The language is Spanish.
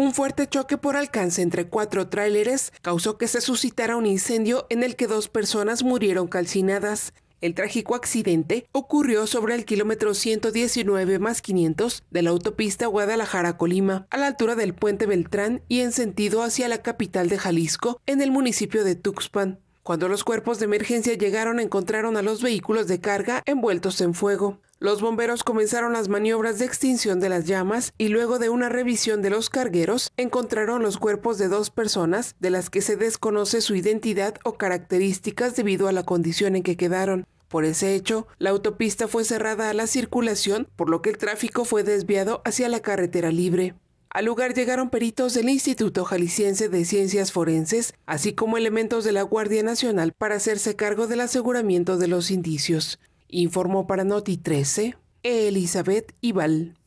Un fuerte choque por alcance entre cuatro tráileres causó que se suscitara un incendio en el que dos personas murieron calcinadas. El trágico accidente ocurrió sobre el kilómetro 119 más 500 de la autopista Guadalajara-Colima, a la altura del puente Beltrán y en sentido hacia la capital de Jalisco, en el municipio de Tuxpan. Cuando los cuerpos de emergencia llegaron encontraron a los vehículos de carga envueltos en fuego. Los bomberos comenzaron las maniobras de extinción de las llamas y luego de una revisión de los cargueros encontraron los cuerpos de dos personas de las que se desconoce su identidad o características debido a la condición en que quedaron. Por ese hecho, la autopista fue cerrada a la circulación, por lo que el tráfico fue desviado hacia la carretera libre. Al lugar llegaron peritos del Instituto Jalisciense de Ciencias Forenses, así como elementos de la Guardia Nacional para hacerse cargo del aseguramiento de los indicios. Informó para Noti 13 Elizabeth Ibal.